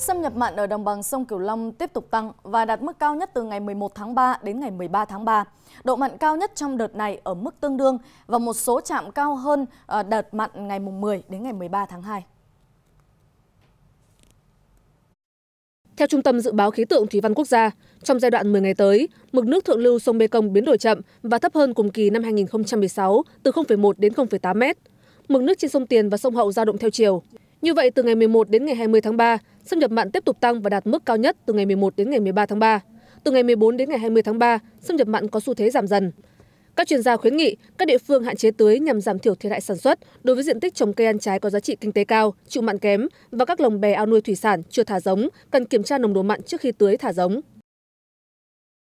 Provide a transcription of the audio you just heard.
Xâm nhập mặn ở đồng bằng sông Cửu Long tiếp tục tăng và đạt mức cao nhất từ ngày 11 tháng 3 đến ngày 13 tháng 3. Độ mặn cao nhất trong đợt này ở mức tương đương và một số trạm cao hơn ờ, đợt mặn ngày 10 đến ngày 13 tháng 2. Theo Trung tâm Dự báo Khí tượng Thủy văn Quốc gia, trong giai đoạn 10 ngày tới, mực nước thượng lưu sông Mekong biến đổi chậm và thấp hơn cùng kỳ năm 2016 từ 0,1 đến 0,8 mét. Mực nước trên sông Tiền và sông Hậu dao động theo chiều như vậy từ ngày 11 đến ngày 20 tháng 3, xâm nhập mặn tiếp tục tăng và đạt mức cao nhất từ ngày 11 đến ngày 13 tháng 3. từ ngày 14 đến ngày 20 tháng 3, xâm nhập mặn có xu thế giảm dần các chuyên gia khuyến nghị các địa phương hạn chế tưới nhằm giảm thiểu thiệt hại sản xuất đối với diện tích trồng cây ăn trái có giá trị kinh tế cao chịu mặn kém và các lồng bè ao nuôi thủy sản chưa thả giống cần kiểm tra nồng độ mặn trước khi tưới thả giống